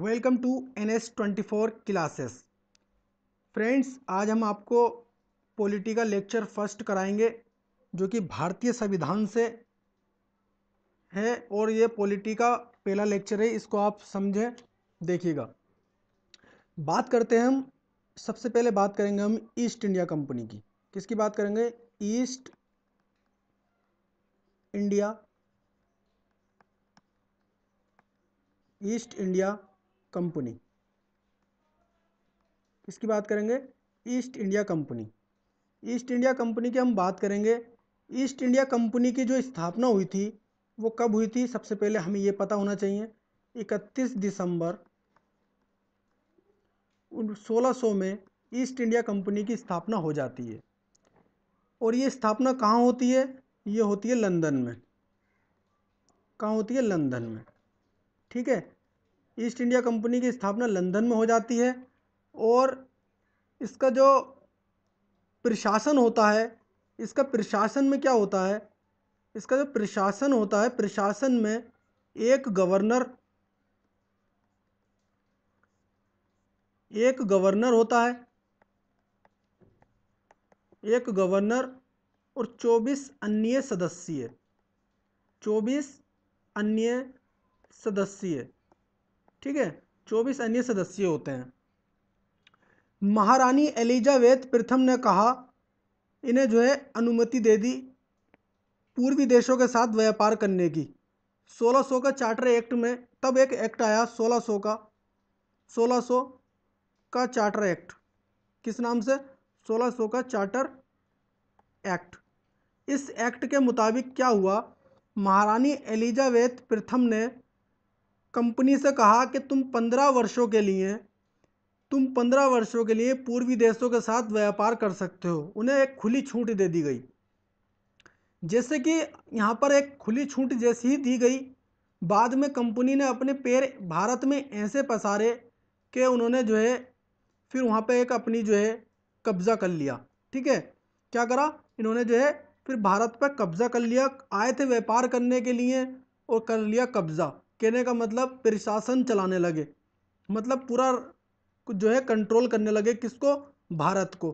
welcome to N S twenty four classes friends आज हम आपको पोलिटी का लेक्चर फर्स्ट कराएंगे जो कि भारतीय संविधान से है और ये पोलिटी का पहला लेक्चर है इसको आप समझें देखिएगा बात करते हैं हम सबसे पहले बात करेंगे हम ईस्ट इंडिया कंपनी की किसकी बात करेंगे East India East India company इसकी बात करेंगे East India company East India company की हम बात करेंगे ईस्ट इंडिया कंपनी की जो स्थापना हुई थी वो कब हुई थी सबसे पहले हमें ये पता होना चाहिए 31 दिसंबर 1600 में ईस्ट इंडिया कंपनी की स्थापना हो जाती है और ये स्थापना कहाँ होती है ये होती है लंदन में कहाँ होती है लंदन में ठीक है ईस्ट इंडिया कंपनी की स्थापना लंदन में हो जाती है और इसका जो प्रशासन होता है इसका प्रशासन में क्या होता है इसका जो प्रशासन होता है प्रशासन में एक गवर्नर एक गवर्नर होता है एक गवर्नर और 24 अन्य सदस्य 24 अन्य सदस्य ठीक है चौबीस अन्य सदस्य होते हैं महारानी एलिजाबेथ प्रथम ने कहा इन्हें जो है अनुमति दे दी पूर्वी देशों के साथ व्यापार करने की 1600 का चार्टर एक्ट में तब एक एक्ट आया 1600 का 1600 का चार्टर एक्ट किस नाम से 1600 का चार्टर एक्ट इस एक्ट के मुताबिक क्या हुआ महारानी एलिजाबेथ प्रथम ने कंपनी से कहा कि तुम पंद्रह वर्षों के लिए तुम पंद्रह वर्षों के लिए पूर्वी देशों के साथ व्यापार कर सकते हो उन्हें एक खुली छूट दे दी गई जैसे कि यहाँ पर एक खुली छूट जैसी ही दी गई बाद में कंपनी ने अपने पैर भारत में ऐसे पसारे कि उन्होंने जो है फिर वहाँ पे एक अपनी जो है कब्ज़ा कर लिया ठीक है क्या करा इन्होंने जो है फिर भारत पर कब्ज़ा कर लिया आए थे व्यापार करने के लिए और कर लिया कब्ज़ा कहने का मतलब प्रशासन चलाने लगे मतलब पूरा जो है कंट्रोल करने लगे किसको भारत को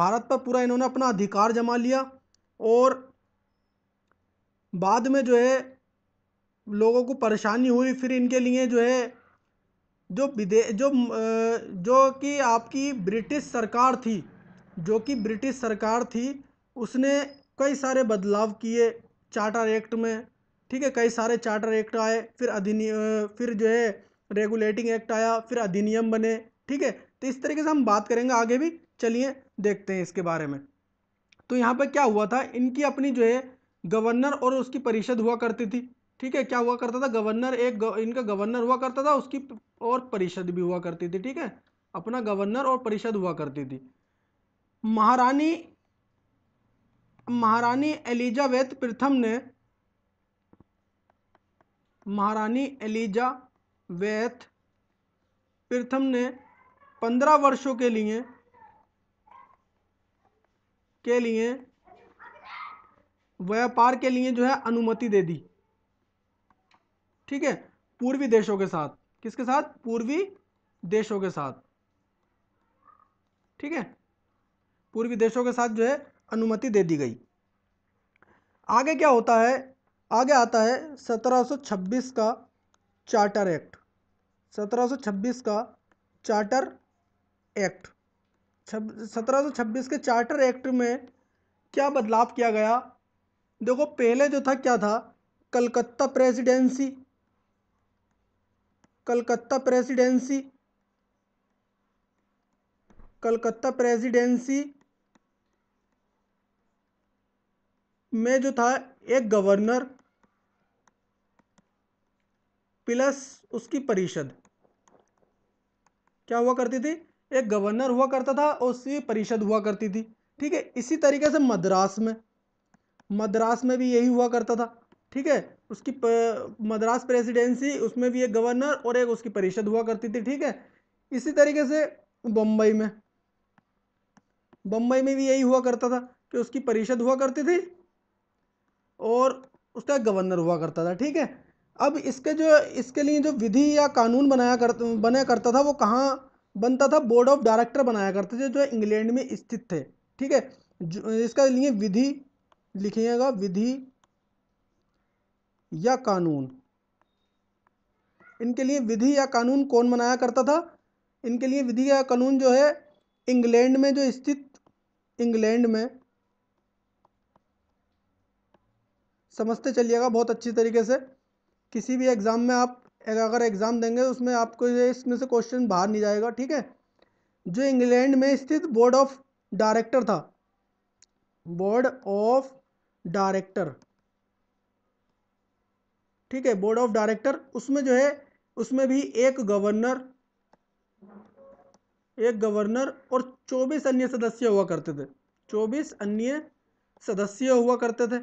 भारत पर पूरा इन्होंने अपना अधिकार जमा लिया और बाद में जो है लोगों को परेशानी हुई फिर इनके लिए जो है जो विदेश जो जो कि आपकी ब्रिटिश सरकार थी जो कि ब्रिटिश सरकार थी उसने कई सारे बदलाव किए चार्टर एक्ट में ठीक है कई सारे चार्टर एक्ट आए फिर अधिनियम फिर जो है रेगुलेटिंग एक्ट आया फिर अधिनियम बने ठीक है तो इस तरीके से हम बात करेंगे आगे भी चलिए देखते हैं इसके बारे में तो यहाँ पर क्या हुआ था इनकी अपनी जो है गवर्नर और उसकी परिषद हुआ करती थी ठीक है क्या हुआ करता था गवर्नर एक गव, इनका गवर्नर हुआ करता था उसकी और परिषद भी हुआ करती थी ठीक है अपना गवर्नर और परिषद हुआ करती थी महारानी महारानी एलिजाबेथ प्रथम ने महारानी एलिजा वैथ प्रथम ने पंद्रह वर्षों के लिए के लिए व्यापार के लिए जो है अनुमति दे दी ठीक है पूर्वी देशों के साथ किसके साथ पूर्वी देशों के साथ ठीक है पूर्वी देशों के साथ जो है अनुमति दे दी गई आगे क्या होता है आगे आता है 1726 का चार्टर एक्ट 1726 का चार्टर एक्ट सत्रह के चार्टर एक्ट में क्या बदलाव किया गया देखो पहले जो था क्या था Calcutta presidency Calcutta presidency Calcutta presidency में जो था एक गवर्नर प्लस उसकी परिषद क्या हुआ करती थी एक गवर्नर हुआ करता था और उसकी परिषद हुआ करती थी ठीक है इसी तरीके से मद्रास में मद्रास में भी यही हुआ करता था ठीक है उसकी प, मद्रास प्रेसिडेंसी उसमें भी एक गवर्नर और एक उसकी परिषद हुआ करती थी ठीक है इसी तरीके से बम्बई में बम्बई में भी यही हुआ करता था कि उसकी परिषद हुआ करती थी और उसका गवर्नर हुआ करता था ठीक है अब इसके जो इसके लिए जो विधि या कानून बनाया कर बनाया करता था वो कहाँ बनता था बोर्ड ऑफ डायरेक्टर बनाया करते थे जो इंग्लैंड में स्थित थे ठीक है इसका लिए विधि लिखिएगा विधि या कानून इनके लिए विधि या कानून कौन बनाया करता था इनके लिए विधि या कानून जो है इंग्लैंड में जो स्थित इंग्लैंड में समझते चलिएगा बहुत अच्छी तरीके से किसी भी एग्ज़ाम में आप अगर एग्ज़ाम देंगे तो उसमें आपको ये इसमें से क्वेश्चन बाहर नहीं जाएगा ठीक है जो इंग्लैंड में स्थित बोर्ड ऑफ डायरेक्टर था बोर्ड ऑफ डायरेक्टर ठीक है बोर्ड ऑफ डायरेक्टर उसमें जो है उसमें भी एक गवर्नर एक गवर्नर और 24 अन्य सदस्य हुआ करते थे 24 अन्य सदस्य हुआ करते थे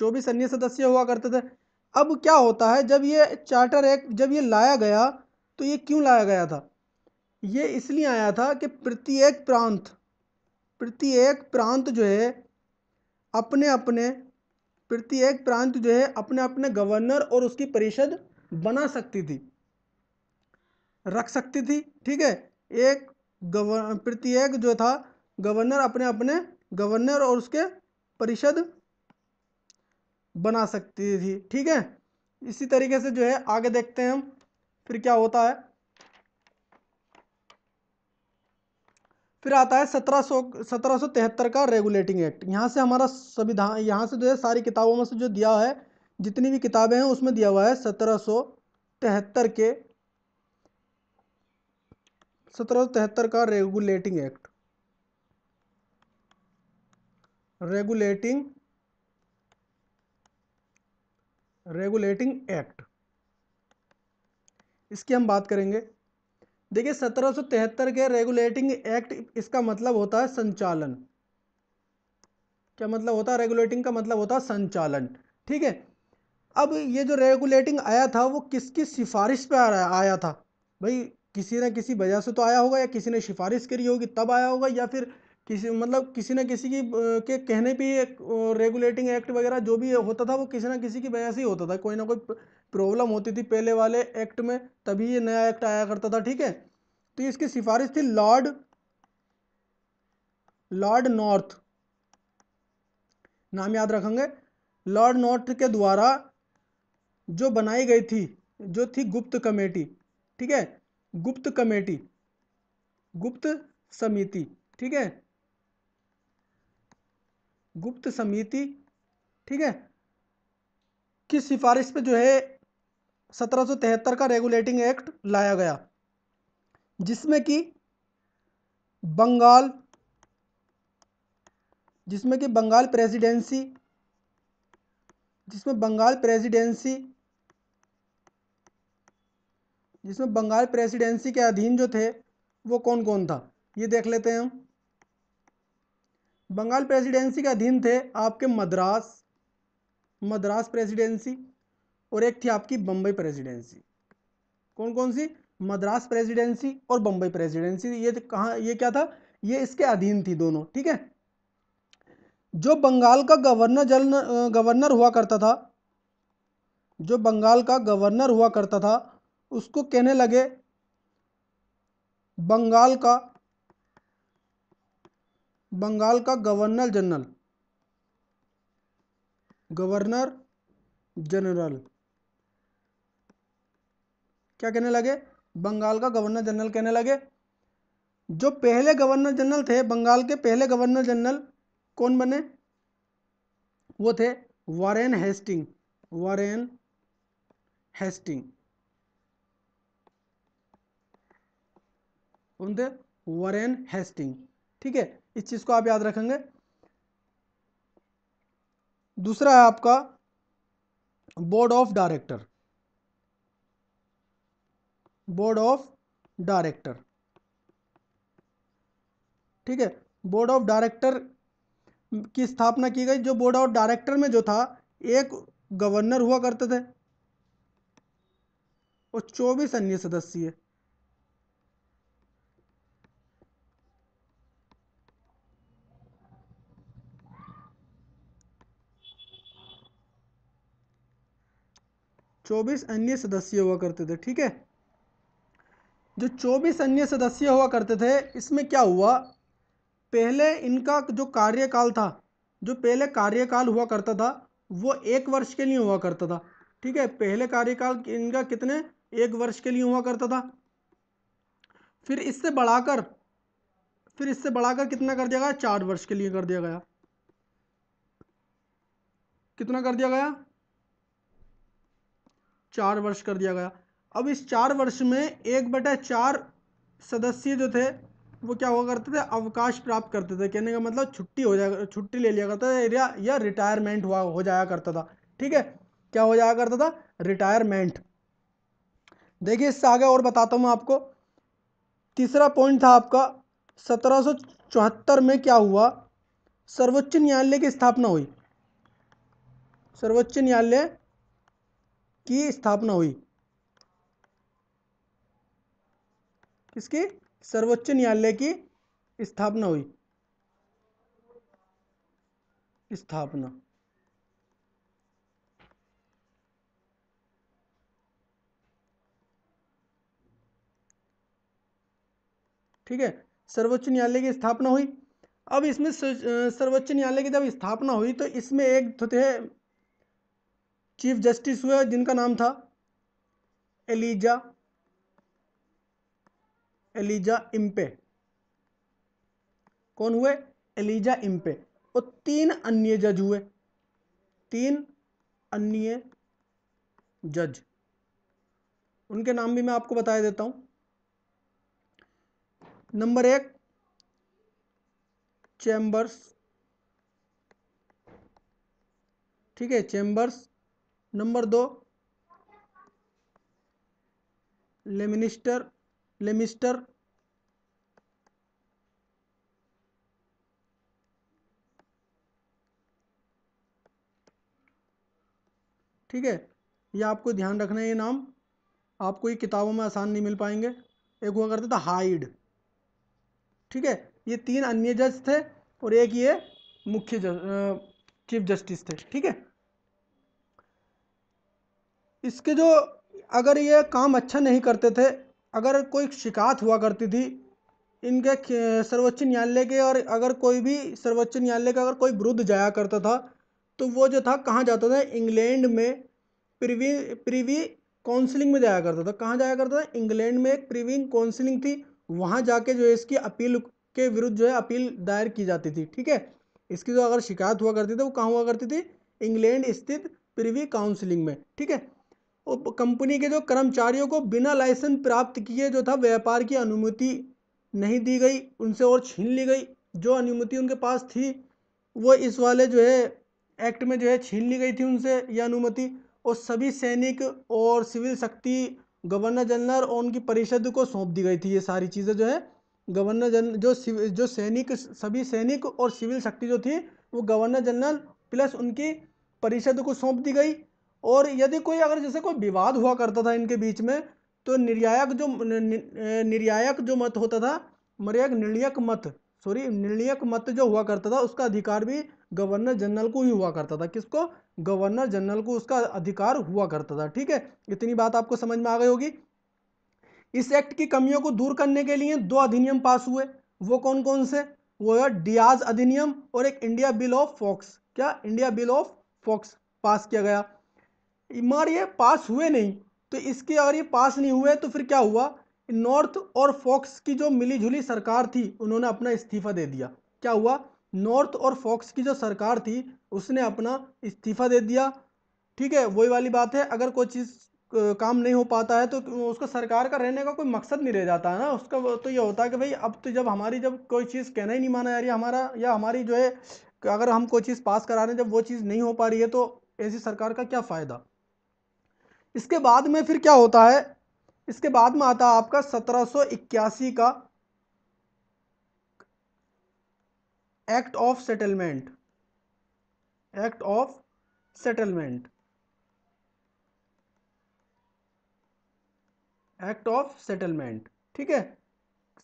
चौबीस अन्य सदस्य हुआ करते थे अब क्या होता है जब ये चार्टर एक्ट जब ये लाया गया तो ये क्यों लाया गया था ये इसलिए आया था कि प्रत्येक प्रांत प्रत्येक प्रांत जो है अपने अपने प्रत्येक प्रांत जो है अपने अपने गवर्नर और उसकी परिषद बना सकती थी रख सकती थी ठीक है एक गवर्न प्रत्येक जो था गवर्नर अपने अपने गवर्नर और उसके परिषद बना सकती थी ठीक है इसी तरीके से जो है आगे देखते हैं हम फिर क्या होता है फिर आता है सत्रह सौ सत्रह सौ तिहत्तर का रेगुलेटिंग एक्ट यहाँ से हमारा संविधान यहाँ से जो है सारी किताबों में से जो दिया है जितनी भी किताबें हैं उसमें दिया हुआ है सत्रह सौ तिहत्तर के सत्रह सौ तिहत्तर का regulating act regulating regulating act इसकी हम बात करेंगे देखिए सत्रह के रेगुलेटिंग एक्ट इसका मतलब होता है संचालन क्या मतलब होता है रेगुलेटिंग का मतलब होता है संचालन ठीक है अब ये जो रेगुलेटिंग आया था वो किसकी सिफारिश पे आया था भाई किसी ना किसी वजह से तो आया होगा या किसी ने सिफारिश करी होगी तब आया होगा या फिर किसी मतलब किसी न किसी की के कहने पे एक रेगुलेटिंग एक्ट वगैरह जो भी होता था वो किसी ना किसी की वजह से ही होता था कोई ना कोई प्रॉब्लम होती थी पहले वाले एक्ट में तभी ये नया एक्ट आया करता था ठीक है तो इसकी सिफारिश थी लॉर्ड लॉर्ड नॉर्थ नाम याद रखेंगे लॉर्ड नॉर्थ के द्वारा जो बनाई गई थी जो थी गुप्त कमेटी ठीक है गुप्त कमेटी गुप्त समिति ठीक है गुप्त समिति ठीक है की सिफारिश पे जो है 1773 का रेगुलेटिंग एक्ट लाया गया जिसमें कि बंगाल जिसमें कि बंगाल प्रेसिडेंसी जिसमें बंगाल प्रेसिडेंसी जिसमें बंगाल प्रेसिडेंसी के अधीन जो थे वो कौन कौन था ये देख लेते हैं हम बंगाल प्रेसिडेंसी के अधीन थे आपके मद्रास मद्रास प्रेसिडेंसी और एक थी आपकी बम्बई प्रेसिडेंसी कौन कौन सी मद्रास प्रेसिडेंसी और बम्बई प्रेसिडेंसी ये कहाँ ये क्या था ये इसके अधीन थी दोनों ठीक है जो बंगाल का गवर्नर जनरल गवर्नर हुआ करता था जो बंगाल का गवर्नर हुआ करता था उसको कहने लगे बंगाल का बंगाल का गवर्नर जनरल गवर्नर जनरल क्या कहने लगे बंगाल का गवर्नर जनरल कहने लगे जो पहले गवर्नर जनरल थे बंगाल के पहले गवर्नर जनरल कौन बने वो थे वारेन हेस्टिंग वारेन हेस्टिंग कौन थे वारेन हेस्टिंग ठीक है इस चीज़ को आप याद रखेंगे दूसरा है आपका board of director board of director ठीक है बोर्ड ऑफ डायरेक्टर की स्थापना की गई जो बोर्ड ऑफ डायरेक्टर में जो था एक गवर्नर हुआ करते थे और चौबीस अन्य सदस्य चौबीस अन्य सदस्य हुआ करते थे ठीक है जो चौबीस अन्य सदस्य हुआ करते थे इसमें क्या हुआ पहले इनका जो कार्यकाल था जो पहले कार्यकाल हुआ करता था वो एक वर्ष के लिए हुआ करता था ठीक है पहले कार्यकाल इनका कितने एक वर्ष के लिए हुआ करता था फिर इससे बढ़ाकर फिर इससे बढ़ाकर कितना कर दिया गया चार वर्ष के लिए कर दिया गया कितना कर दिया गया चार वर्ष कर दिया गया अब इस चार वर्ष में एक बटा चार सदस्य जो थे वो क्या हुआ करते थे अवकाश प्राप्त करते थे कहने का मतलब छुट्टी हो जाएगा छुट्टी ले लिया करता था या या रिटायरमेंट हुआ हो जाया करता था ठीक है क्या हो जाया करता था रिटायरमेंट देखिए इससे आगे और बताता हूँ मैं आपको तीसरा पॉइंट था आपका सत्रह में क्या हुआ सर्वोच्च न्यायालय की स्थापना हुई सर्वोच्च न्यायालय की स्थापना हुई किसकी सर्वोच्च न्यायालय की स्थापना हुई स्थापना ठीक है सर्वोच्च न्यायालय की स्थापना हुई अब इसमें सर्वोच्च न्यायालय की जब स्थापना हुई तो इसमें एक तो चीफ जस्टिस हुए जिनका नाम था एलिजा एलिजा इम्पे कौन हुए एलिजा इम्पे और तीन अन्य जज हुए तीन अन्य जज उनके नाम भी मैं आपको बता देता हूं नंबर एक चैम्बर्स ठीक है चैम्बर्स नंबर दो लेमिनिस्टर लेमिस्टर ठीक है ये आपको ध्यान रखना है ये नाम आपको ये किताबों में आसान नहीं मिल पाएंगे एक हुआ करता था हाइड ठीक है ये तीन अन्य जज थे और एक ये मुख्य जज चीफ जस्टिस थे ठीक है इसके जो अगर ये काम अच्छा नहीं करते थे अगर कोई शिकायत हुआ करती थी इनके सर्वोच्च न्यायालय के और अगर कोई भी सर्वोच्च न्यायालय का अगर कोई विरुद्ध जाया करता था तो वो जो था कहाँ जाता था इंग्लैंड में प्रिवी प्रिवी काउंसलिंग में जाया करता था कहाँ जाया करता था इंग्लैंड में एक प्रिवी काउंसलिंग थी वहाँ जाके जो है इसकी अपील के विरुद्ध जो है अपील दायर की जाती थी ठीक है इसकी जो अगर शिकायत हुआ करती थी वो कहाँ हुआ करती थी इंग्लैंड स्थित प्रिवी काउंसलिंग में ठीक है कंपनी के जो कर्मचारियों को बिना लाइसेंस प्राप्त किए जो था व्यापार की अनुमति नहीं दी गई उनसे और छीन ली गई जो अनुमति उनके पास थी वो इस वाले जो है एक्ट में जो है छीन ली गई थी उनसे यह अनुमति और सभी सैनिक और सिविल शक्ति गवर्नर जनरल और उनकी परिषद को सौंप दी गई थी ये सारी चीज़ें जो है गवर्नर जन जो जो सैनिक सभी सैनिक और सिविल शक्ति जो थी वो गवर्नर जनरल प्लस उनकी परिषद को सौंप दी गई और यदि कोई अगर जैसे कोई विवाद हुआ करता था इनके बीच में तो निर्यायक जो निर्यायक जो मत होता था मर्याक निर्णयक मत सॉरी निर्णयक मत जो हुआ करता था उसका अधिकार भी गवर्नर जनरल को ही हुआ करता था किसको गवर्नर जनरल को उसका अधिकार हुआ करता था ठीक है इतनी बात आपको समझ में आ गई होगी इस एक्ट की कमियों को दूर करने के लिए दो अधिनियम पास हुए वो कौन कौन से वो है डियाज अधिनियम और एक इंडिया बिल ऑफ फॉक्स क्या इंडिया बिल ऑफ फॉक्स पास किया गया मार ये पास हुए नहीं तो इसके अगर ये पास नहीं हुए तो फिर क्या हुआ नॉर्थ और फॉक्स की जो मिलीजुली सरकार थी उन्होंने अपना इस्तीफा दे दिया क्या हुआ नॉर्थ और फॉक्स की जो सरकार थी उसने अपना इस्तीफा दे दिया ठीक है वही वाली बात है अगर कोई चीज़ काम नहीं हो पाता है तो उसको सरकार का रहने का कोई मकसद नहीं रह जाता है ना उसका तो ये होता है कि भाई अब तो जब हमारी जब कोई चीज़ कहना ही नहीं माना जा रही हमारा या हमारी जो है अगर हम कोई चीज़ पास करा रहे हैं जब वो चीज़ नहीं हो पा रही है तो ऐसी सरकार का क्या फ़ायदा इसके बाद में फिर क्या होता है इसके बाद में आता है आपका सत्रह का act of settlement act of settlement act of settlement ठीक है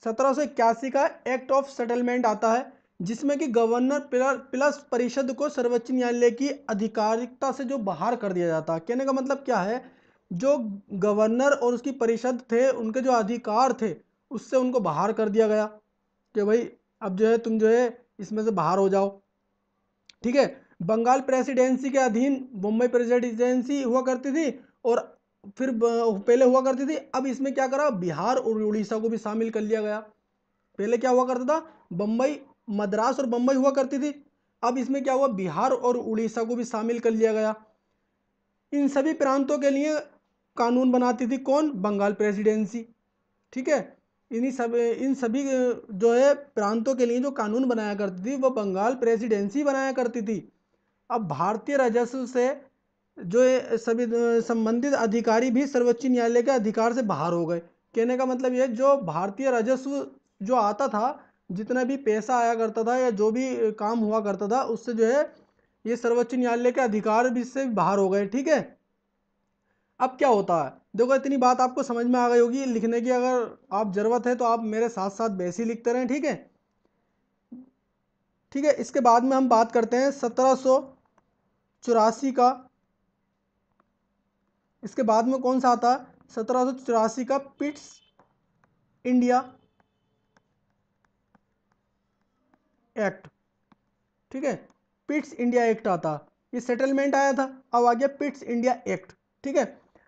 सत्रह का एक्ट ऑफ सेटलमेंट आता है जिसमें कि गवर्नर प्लस परिषद को सर्वोच्च न्यायालय की आधिकारिकता से जो बाहर कर दिया जाता है कहने का मतलब क्या है जो गवर्नर और उसकी परिषद थे उनके जो अधिकार थे उससे उनको बाहर कर दिया गया कि भाई अब जो है तुम जो है इसमें से बाहर हो जाओ ठीक है बंगाल प्रेसिडेंसी के अधीन मुंबई प्रेसिडेंसी हुआ करती थी और फिर पहले हुआ करती थी अब इसमें क्या करा बिहार और उड़ीसा को भी शामिल कर लिया गया पहले क्या हुआ करता था बम्बई मद्रास और बम्बई हुआ करती थी अब इसमें क्या हुआ बिहार और उड़ीसा को भी शामिल कर लिया गया इन सभी प्रांतों के लिए कानून बनाती थी कौन बंगाल प्रेसिडेंसी ठीक है इन्हीं सब इन सभी जो है प्रांतों के लिए जो कानून बनाया करती थी वो बंगाल प्रेसिडेंसी बनाया करती थी अब भारतीय राजस्व से जो सभी संबंधित अधिकारी भी सर्वोच्च न्यायालय के अधिकार से बाहर हो गए कहने का मतलब ये जो भारतीय राजस्व जो आता था जितना भी पैसा आया करता था या जो भी काम हुआ करता था उससे जो है ये सर्वोच्च न्यायालय के अधिकार भी से बाहर हो गए ठीक है अब क्या होता है देखो इतनी बात आपको समझ में आ गई होगी लिखने की अगर आप ज़रूरत है तो आप मेरे साथ साथ वैसे ही लिखते रहें ठीक है ठीक है इसके बाद में हम बात करते हैं सत्रह सौ चौरासी का इसके बाद में कौन सा आता है सत्रह सौ चौरासी का पिट्स इंडिया एक्ट ठीक है पिट्स इंडिया एक्ट आता ये सेटलमेंट आया था अब आ गया पिट्स इंडिया एक्ट ठीक है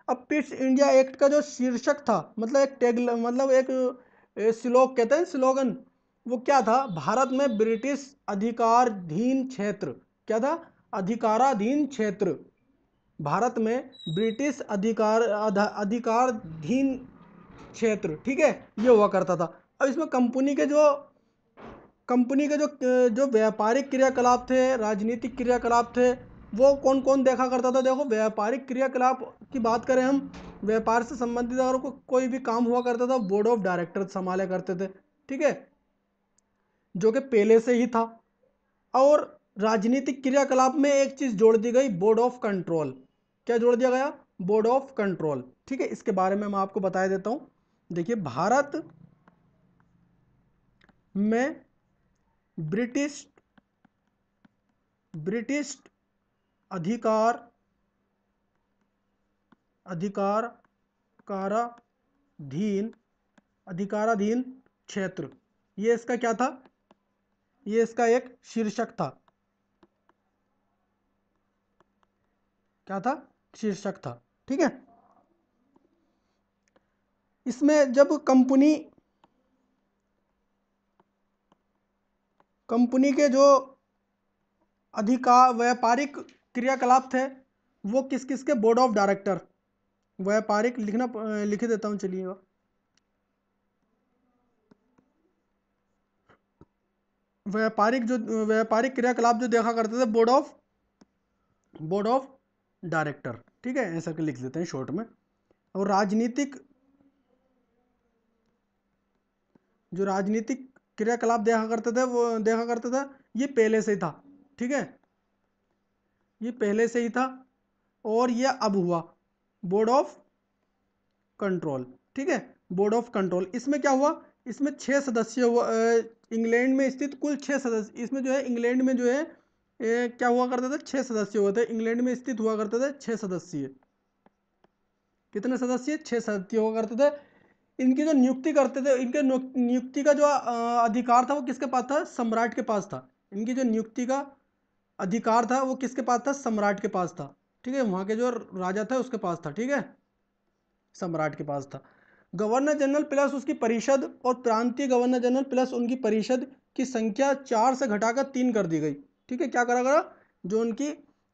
अब पिट्स इंडिया एक्ट का जो शीर्षक था मतलब एक टेग मतलब एक स्लोक कहते हैं स्लोगन वो क्या था भारत में ब्रिटिश अधिकारधीन क्षेत्र क्या था अधिकाराधीन क्षेत्र भारत में ब्रिटिश अधिकार अधिकारधीन क्षेत्र ठीक है ये हुआ करता था अब इसमें कंपनी के जो कंपनी के जो जो व्यापारिक क्रियाकलाप थे राजनीतिक क्रियाकलाप थे वो कौन कौन देखा करता था देखो व्यापारिक क्रियाकलाप की बात करें हम व्यापार से संबंधित अगर को, कोई भी काम हुआ करता था बोर्ड ऑफ डायरेक्टर संभाले करते थे ठीक है जो कि पहले से ही था और राजनीतिक क्रियाकलाप में एक चीज़ जोड़ दी गई बोर्ड ऑफ कंट्रोल क्या जोड़ दिया गया बोर्ड ऑफ कंट्रोल ठीक है इसके बारे में मैं आपको बता देता हूँ देखिए भारत में ब्रिटिश ब्रिटिश अधिकार अधिकार काराधीन अधिकाराधीन क्षेत्र ये इसका क्या था ये इसका एक शीर्षक था क्या था शीर्षक था ठीक है इसमें जब कंपनी कंपनी के जो अधिकार व्यापारिक क्रियाकलाप थे वो किस किस के बोर्ड ऑफ डायरेक्टर व्यापारिक लिखना लिख देता हूँ चलिएगा व्यापारिक जो व्यापारिक क्रियाकलाप जो देखा करते थे board of board of director ठीक है ऐसा लिख देते हैं शॉर्ट में और राजनीतिक जो राजनीतिक क्रियाकलाप देखा करते थे वो देखा करते थे ये पहले से था ठीक है ये पहले से ही था और यह अब हुआ बोर्ड ऑफ कंट्रोल ठीक है बोर्ड ऑफ कंट्रोल इसमें क्या हुआ इसमें छः सदस्य हुआ इंग्लैंड में स्थित कुल छः सदस्य इसमें जो है इंग्लैंड में जो है ए, क्या हुआ करता था छः सदस्य हुए थे इंग्लैंड में स्थित हुआ करते थे छः सदस्य कितने सदस्य छः सदस्य हुआ करते थे इनकी जो नियुक्ति करते थे इनके नियुक्ति का जो अधिकार था वो किसके पास था सम्राट के पास था इनकी जो नियुक्ति का अधिकार था वो किसके पास था सम्राट के पास था ठीक है वहाँ के जो राजा था उसके पास था ठीक है सम्राट के पास था गवर्नर जनरल प्लस उसकी परिषद और प्रांतीय गवर्नर जनरल प्लस उनकी परिषद की संख्या चार से घटाकर तीन कर दी गई ठीक है क्या करा करा जो उनकी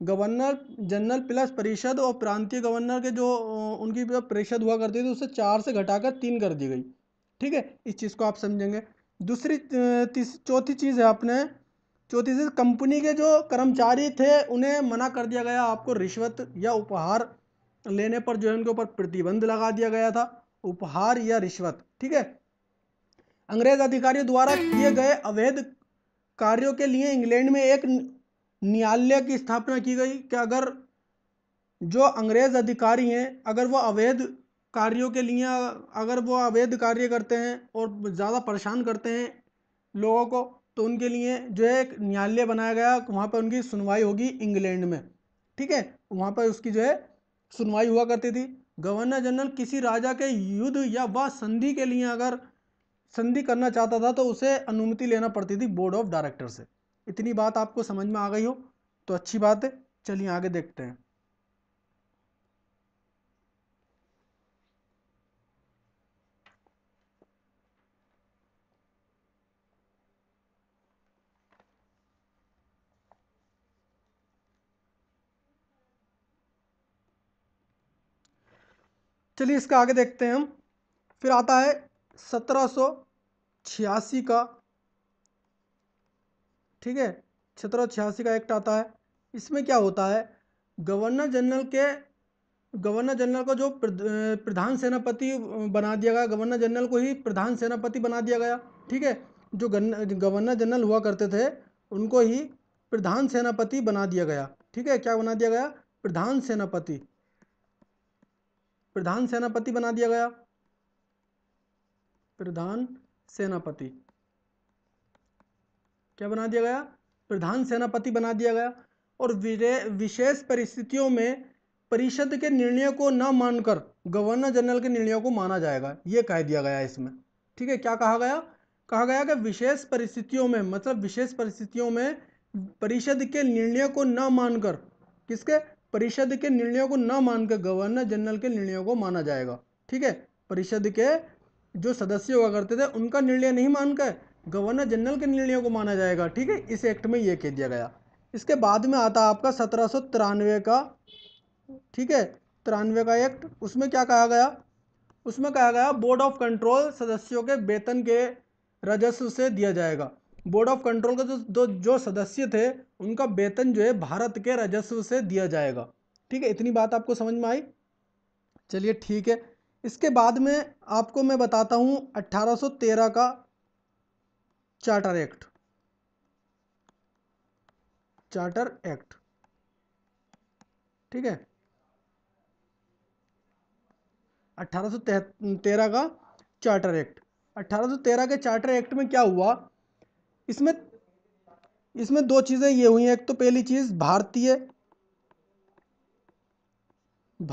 गवर्नर जनरल प्लस परिषद और प्रांतीय गवर्नर के जो उनकी जो परिषद हुआ करती थी उसे चार से घटाकर तीन कर दी गई ठीक है इस चीज़ को आप समझेंगे दूसरी चौथी चीज़ है आपने चौथी चीज़ कंपनी के जो कर्मचारी थे उन्हें मना कर दिया गया आपको रिश्वत या उपहार लेने पर जो है उनके ऊपर प्रतिबंध लगा दिया गया था उपहार या रिश्वत ठीक है अंग्रेज अधिकारियों द्वारा किए गए अवैध कार्यों के लिए इंग्लैंड में एक न्यायालय की स्थापना की गई कि अगर जो अंग्रेज अधिकारी हैं अगर वो अवैध कार्यों के लिए अगर वो अवैध कार्य करते हैं और ज़्यादा परेशान करते हैं लोगों को तो उनके लिए जो है एक न्यायालय बनाया गया वहाँ पर उनकी सुनवाई होगी इंग्लैंड में ठीक है वहाँ पर उसकी जो है सुनवाई हुआ करती थी गवर्नर जनरल किसी राजा के युद्ध या वह संधि के लिए अगर संधि करना चाहता था तो उसे अनुमति लेना पड़ती थी बोर्ड ऑफ डायरेक्टर से इतनी बात आपको समझ में आ गई हो तो अच्छी बात है चलिए आगे देखते हैं चलिए इसका आगे देखते हैं हम फिर आता है सत्रह सौ छियासी का ठीक है सत्रह छियासी का एक्ट आता है इसमें क्या होता है गवर्नर जनरल के गवर्नर जनरल को जो प्रधान सेनापति बना दिया गया गवर्नर जनरल को ही प्रधान सेनापति बना दिया गया ठीक है जो गवर्नर जनरल हुआ करते थे उनको ही प्रधान सेनापति बना दिया गया ठीक है क्या बना दिया गया प्रधान सेनापति प्रधान सेनापति बना दिया गया प्रधान सेनापति क्या बना दिया गया प्रधान सेनापति बना दिया गया और विशेष परिस्थितियों में परिषद के निर्णय को न मानकर गवर्नर जनरल के निर्णयों को माना जाएगा यह कह दिया गया इसमें ठीक है क्या कहा गया कहा गया कि विशेष परिस्थितियों में मतलब विशेष परिस्थितियों में परिषद के निर्णय को न मानकर किसके परिषद के निर्णयों को न मानकर गवर्नर जनरल के निर्णयों को माना जाएगा ठीक है परिषद के जो सदस्य हुआ करते थे उनका निर्णय नहीं मानकर गवर्नर जनरल के निर्णयों को माना जाएगा ठीक है इस एक्ट में ये कह दिया गया इसके बाद में आता आपका सत्रह का ठीक है तिरानवे का एक्ट उसमें क्या कहा गया उसमें कहा गया बोर्ड ऑफ कंट्रोल सदस्यों के वेतन के राजस्व से दिया जाएगा बोर्ड ऑफ कंट्रोल का जो जो सदस्य थे उनका वेतन जो है भारत के राजस्व से दिया जाएगा ठीक है इतनी बात आपको समझ में आई चलिए ठीक है इसके बाद में आपको मैं बताता हूँ 1813 का चार्टर एक्ट चार्टर एक्ट ठीक है 1813 का चार्टर एक्ट 1813 के चार्टर एक्ट में क्या हुआ इसमें इसमें दो चीज़ें ये हुई हैं एक तो पहली चीज़ भारतीय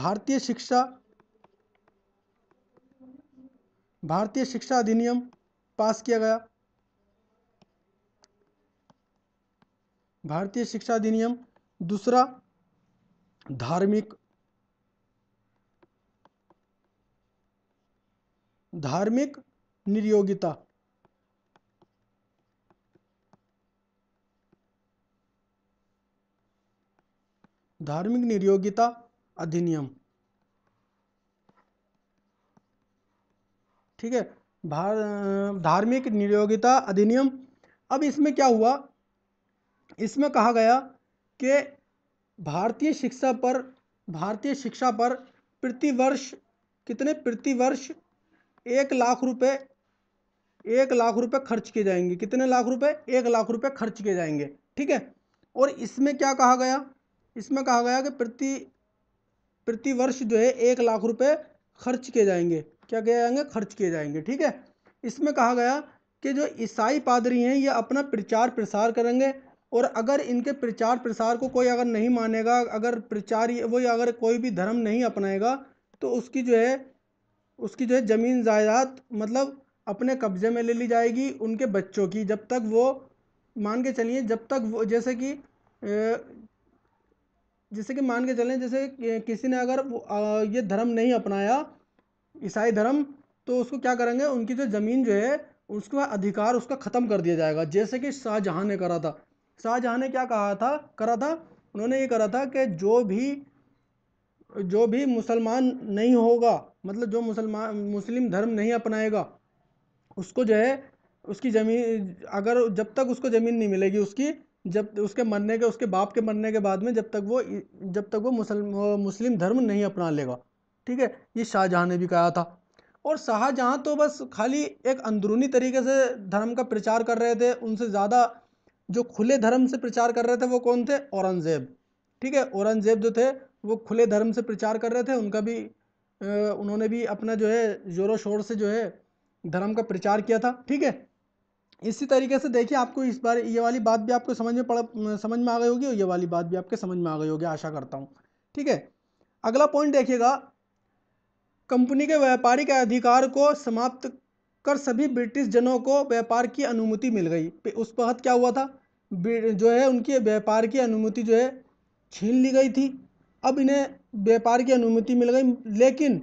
भारतीय शिक्षा भारतीय शिक्षा अधिनियम पास किया गया भारतीय शिक्षा अधिनियम दूसरा धार्मिक धार्मिक निर्योगिता धार्मिक निर्योगिता अधिनियम ठीक है धार्मिक निर्योगिता अधिनियम अब इसमें क्या हुआ इसमें कहा गया कि भारतीय शिक्षा पर भारतीय शिक्षा पर प्रतिवर्ष कितने प्रतिवर्ष एक लाख रुपए एक लाख रुपए खर्च किए जाएंगे कितने लाख रुपए एक लाख रुपए खर्च किए जाएंगे ठीक है और इसमें क्या कहा गया इसमें कहा गया कि प्रति प्रतिवर्ष जो है एक लाख रुपए खर्च किए जाएंगे क्या किए जाएंगे खर्च किए जाएंगे ठीक है इसमें कहा गया कि जो ईसाई पादरी हैं ये अपना प्रचार प्रसार करेंगे और अगर इनके प्रचार प्रसार को कोई अगर नहीं मानेगा अगर प्रचार वो अगर कोई भी धर्म नहीं अपनाएगा तो उसकी जो है उसकी जो है ज़मीन जायदाद मतलब अपने कब्ज़े में ले ली जाएगी उनके बच्चों की जब तक वो मान के चलिए जब तक वो जैसे कि जैसे कि मान के चलें जैसे किसी ने अगर ये धर्म नहीं अपनाया ईसाई धर्म तो उसको क्या करेंगे उनकी जो ज़मीन जो है उसका अधिकार उसका ख़त्म कर दिया जाएगा जैसे कि शाहजहाँ ने करा था शाहजहाँ ने क्या कहा था करा था उन्होंने ये करा था कि जो भी जो भी मुसलमान नहीं होगा मतलब जो मुसलमान मुस्लिम धर्म नहीं अपनाएगा उसको जो है उसकी ज़मीन अगर जब तक उसको ज़मीन नहीं मिलेगी उसकी जब उसके मरने के उसके बाप के मरने के बाद में जब तक वो जब तक वो मुसलम मुस्लिम धर्म नहीं अपना लेगा ठीक है ये शाहजहाँ ने भी कहा था और शाहजहाँ तो बस खाली एक अंदरूनी तरीके से धर्म का प्रचार कर रहे थे उनसे ज़्यादा जो खुले धर्म से प्रचार कर रहे थे वो कौन थे औरंगज़ेब ठीक है औरंगज़ेब जो थे वो खुले धर्म से प्रचार कर रहे थे उनका भी उन्होंने भी अपना जो है जोरों शोर से जो है धर्म का प्रचार किया था ठीक है इसी तरीके से देखिए आपको इस बार ये वाली बात भी आपको समझ में पड़ समझ में आ गई होगी और ये वाली बात भी आपके समझ में आ गई होगी आशा करता हूँ ठीक है अगला पॉइंट देखिएगा कंपनी के व्यापारिक अधिकार को समाप्त कर सभी ब्रिटिश जनों को व्यापार की अनुमति मिल गई उस वक्त क्या हुआ था जो है उनकी व्यापार की अनुमति जो है छीन ली गई थी अब इन्हें व्यापार की अनुमति मिल गई लेकिन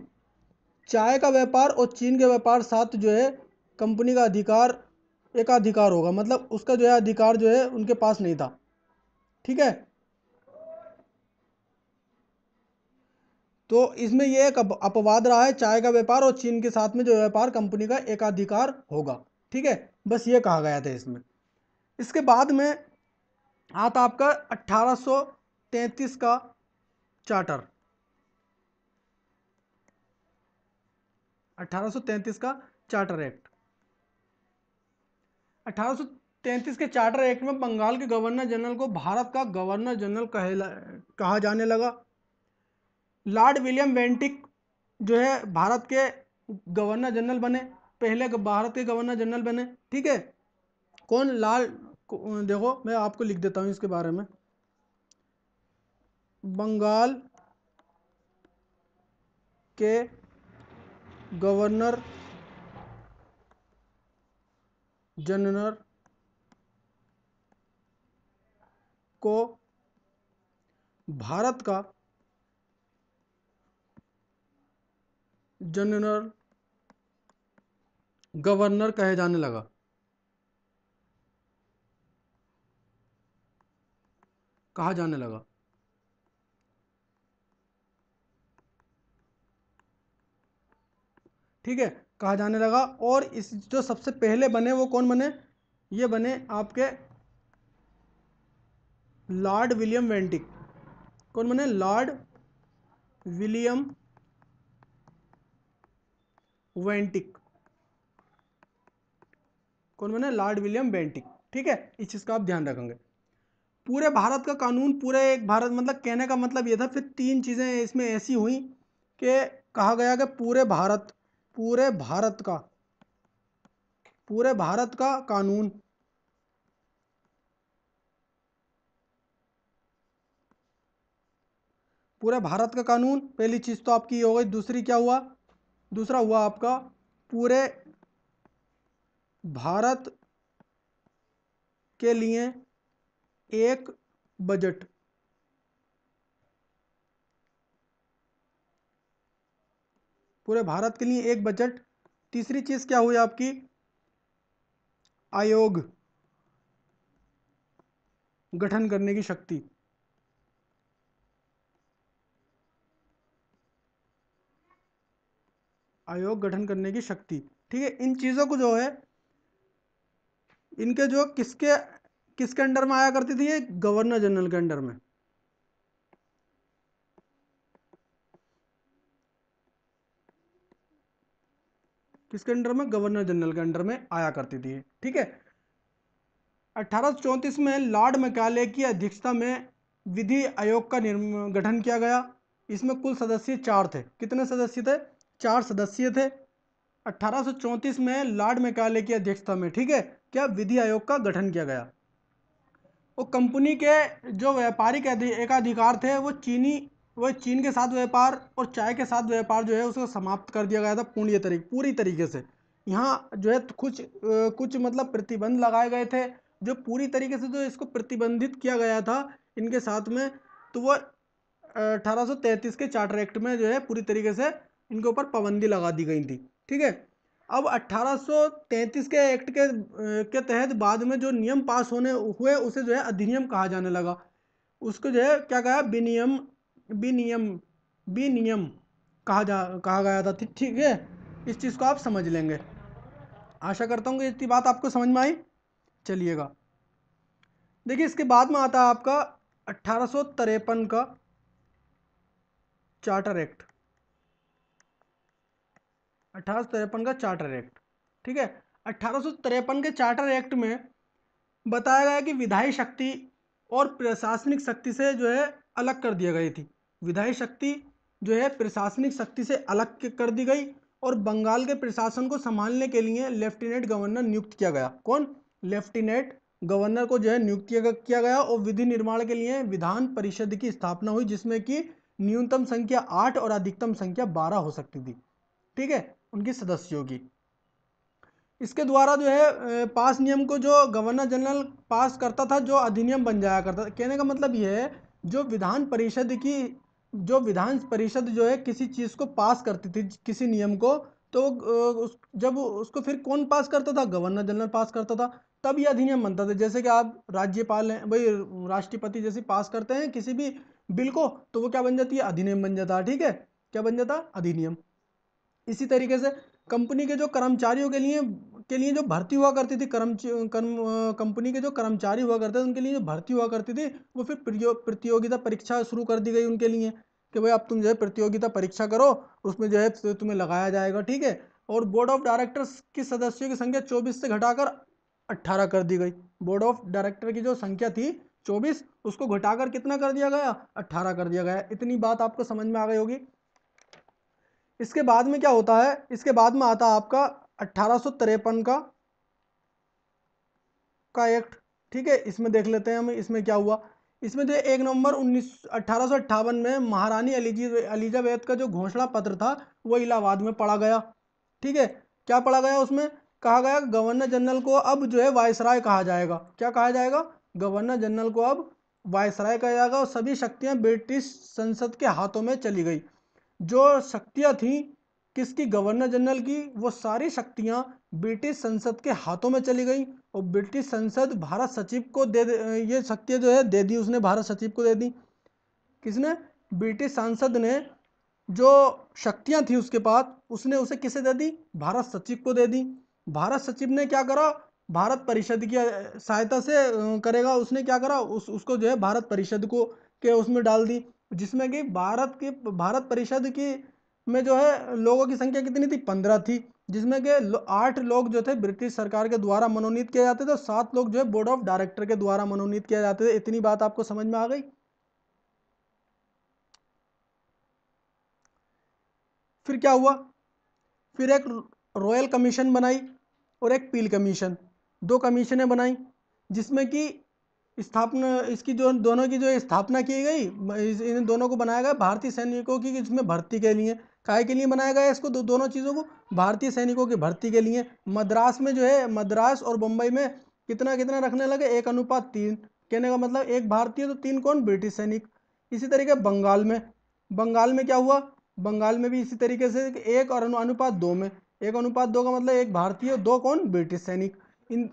चाय का व्यापार और चीन के व्यापार साथ जो है कंपनी का अधिकार एकाधिकार होगा मतलब उसका जो है अधिकार जो है उनके पास नहीं था ठीक है तो इसमें यह एक अपवाद रहा है चाय का व्यापार और चीन के साथ में जो व्यापार कंपनी का एकाधिकार होगा ठीक है बस ये कहा गया था इसमें इसके बाद में आता आपका 1833 का चार्टर 1833 का चार्टर एक्ट 1833 के चार्टर एक्ट में बंगाल के गवर्नर जनरल को भारत का गवर्नर जनरल कहा जाने लगा लॉर्ड विलियम वेंटिक जो है भारत के गवर्नर जनरल बने पहले भारत के गवर्नर जनरल बने ठीक है कौन लाल देखो मैं आपको लिख देता हूँ इसके बारे में बंगाल के गवर्नर जननर को भारत का जनरल गवर्नर कहे जाने लगा कहा जाने लगा ठीक है कहा जाने लगा और इस जो सबसे पहले बने वो कौन बने ये बने आपके लॉर्ड विलियम वेंटिक कौन बने लॉर्ड विलियम वेंटिक कौन बने लॉर्ड विलियम वेंटिक ठीक है इस चीज़ का आप ध्यान रखेंगे पूरे भारत का कानून पूरे एक भारत मतलब कहने का मतलब ये था फिर तीन चीज़ें इसमें ऐसी हुई कि कहा गया कि पूरे भारत पूरे भारत का पूरे भारत का कानून पूरे भारत का कानून पहली चीज़ तो आपकी हो गई दूसरी क्या हुआ दूसरा हुआ आपका पूरे भारत के लिए एक बजट पूरे भारत के लिए एक बजट तीसरी चीज़ क्या हुई आपकी आयोग गठन करने की शक्ति आयोग गठन करने की शक्ति ठीक है इन चीज़ों को जो है इनके जो किसके किसके अंडर में आया करती थी ये गवर्नर जनरल के अंडर में किसके अंडर में गवर्नर जनरल के अंडर में आया करती थी ठीक है अठारह में लॉर्ड मैकाले की अध्यक्षता में विधि आयोग का गठन किया गया इसमें कुल सदस्य चार थे कितने सदस्य थे चार सदस्य थे 1834 में लॉर्ड मैकाले की अध्यक्षता में ठीक है क्या विधि आयोग का गठन किया गया और कंपनी के जो व्यापारिक एकाधिकार थे वो चीनी वह चीन के साथ व्यापार और चाय के साथ व्यापार जो है उसको समाप्त कर दिया गया था पूर्ण तरीके पूरी तरीके से यहाँ जो है तो कुछ कुछ मतलब प्रतिबंध लगाए गए थे जो पूरी तरीके से जो इसको प्रतिबंधित किया गया था इनके साथ में तो वह अठारह के चार्टर एक्ट में जो है पूरी तरीके से इनके ऊपर पाबंदी लगा दी गई थी ठीक है अब 1833 के एक्ट के के तहत बाद में जो नियम पास होने हुए उसे जो है अधिनियम कहा जाने लगा उसको जो है क्या कहा विनियम विनियम विनियम कहा जा कहा गया था ठीक है इस चीज़ को आप समझ लेंगे आशा करता हूँ कि इतनी बात आपको समझ में आई चलिएगा देखिए इसके बाद में आता है आपका अट्ठारह का चार्टर एक्ट अट्ठारह का चार्टर एक्ट ठीक है अट्ठारह के चार्टर एक्ट में बताया गया कि विधायी शक्ति और प्रशासनिक शक्ति से जो है अलग कर दिया गई थी विधायी शक्ति जो है प्रशासनिक शक्ति से अलग कर दी गई और बंगाल के प्रशासन को संभालने के लिए लेफ्टिनेंट गवर्नर नियुक्त किया गया कौन लेफ्टिनेंट गवर्नर को जो है नियुक्त किया गया और विधि निर्माण के लिए विधान परिषद की स्थापना हुई जिसमें कि न्यूनतम संख्या आठ और अधिकतम संख्या बारह हो सकती थी ठीक है उनकी सदस्यों की इसके द्वारा जो है पास नियम को जो गवर्नर जनरल पास करता था जो अधिनियम बन जाया करता था कहने का मतलब यह है जो विधान परिषद की जो विधान परिषद जो है किसी चीज़ को पास करती थी किसी नियम को तो उस जब उसको फिर कौन पास करता था गवर्नर जनरल पास करता था तब यह अधिनियम बनता था जैसे कि आप राज्यपाल हैं भाई राष्ट्रपति जैसे पास करते हैं किसी भी बिल को तो वो क्या बन जाती है अधिनियम बन जाता है ठीक है क्या बन जाता अधिनियम इसी तरीके से कंपनी के जो कर्मचारियों के लिए के लिए जो भर्ती हुआ करती थी कर्म कर्म कंपनी के जो कर्मचारी हुआ करते थे उनके लिए जो भर्ती हुआ करती थी वो फिर प्रतियोगिता परीक्षा शुरू कर दी गई उनके लिए कि भाई अब तुम जो है प्रतियोगिता परीक्षा करो उसमें जो है तो तुम्हें लगाया जाएगा ठीक है और बोर्ड ऑफ डायरेक्टर्स की सदस्यों की संख्या चौबीस से घटाकर अट्ठारह कर दी गई बोर्ड ऑफ डायरेक्टर की जो संख्या थी चौबीस उसको घटाकर कितना कर दिया गया अट्ठारह कर दिया गया इतनी बात आपको समझ में आ गई होगी इसके बाद में क्या होता है इसके बाद में आता आपका अट्ठारह का का एक्ट ठीक है इसमें देख लेते हैं हम इसमें क्या हुआ इसमें जो तो एक नवंबर उन्नीस अट्ठारह में महारानी एलिजाबेथ का जो घोषणा पत्र था वो इलाहाबाद में पढ़ा गया ठीक है क्या पढ़ा गया उसमें कहा गया गवर्नर जनरल को अब जो है वायसराय कहा जाएगा क्या कहा जाएगा गवर्नर जनरल को अब वायसराय कहा जाएगा और सभी शक्तियाँ ब्रिटिश संसद के हाथों में चली गई जो शक्तियाँ थीं किसकी गवर्नर जनरल की वो सारी शक्तियाँ ब्रिटिश संसद के हाथों में चली गई और ब्रिटिश संसद भारत सचिव को दे, दे ये शक्तियाँ जो है दे दी उसने भारत सचिव को दे दी किसने ब्रिटिश सांसद ने जो शक्तियाँ थी उसके पास उसने उसे किसे दे दी भारत सचिव को दे दी भारत सचिव ने क्या करा भारत परिषद की सहायता से करेगा उसने क्या करा उस उसको जो है भारत परिषद को के उसमें डाल दी जिसमें कि भारत की भारत परिषद की में जो है लोगों की संख्या कितनी थी पंद्रह थी जिसमें के आठ लोग जो थे ब्रिटिश सरकार के द्वारा मनोनीत किए जाते थे और सात लोग जो है बोर्ड ऑफ डायरेक्टर के द्वारा मनोनीत किए जाते थे इतनी बात आपको समझ में आ गई फिर क्या हुआ फिर एक रॉयल कमीशन बनाई और एक पील कमीशन दो कमीशनें बनाई जिसमें कि स्थापना इसकी जो दोनों की जो स्थापना की गई इन दोनों को बनाया गया भारतीय सैनिकों की इसमें भर्ती के लिए काय के लिए बनाया गया है इसको दो, दोनों चीज़ों को भारतीय सैनिकों की भर्ती के लिए मद्रास में जो है मद्रास और बम्बई में कितना कितना रखने लगे एक अनुपात तीन कहने का मतलब एक भारतीय तो तीन कौन ब्रिटिश सैनिक इसी तरीके बंगाल में बंगाल में क्या हुआ बंगाल में भी इसी तरीके से एक और अनुपात दो में एक अनुपात दो का मतलब एक भारतीय दो कौन ब्रिटिश सैनिक इन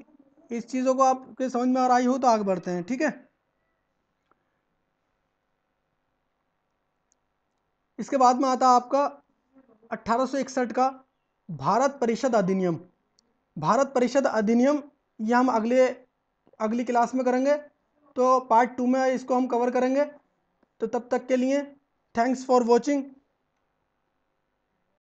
इस चीज़ों को आपके समझ में और आई हो तो आगे बढ़ते हैं ठीक है इसके बाद में आता आपका अट्ठारह का भारत परिषद अधिनियम भारत परिषद अधिनियम यह हम अगले अगली क्लास में करेंगे तो पार्ट टू में इसको हम कवर करेंगे तो तब तक के लिए थैंक्स फॉर वॉचिंग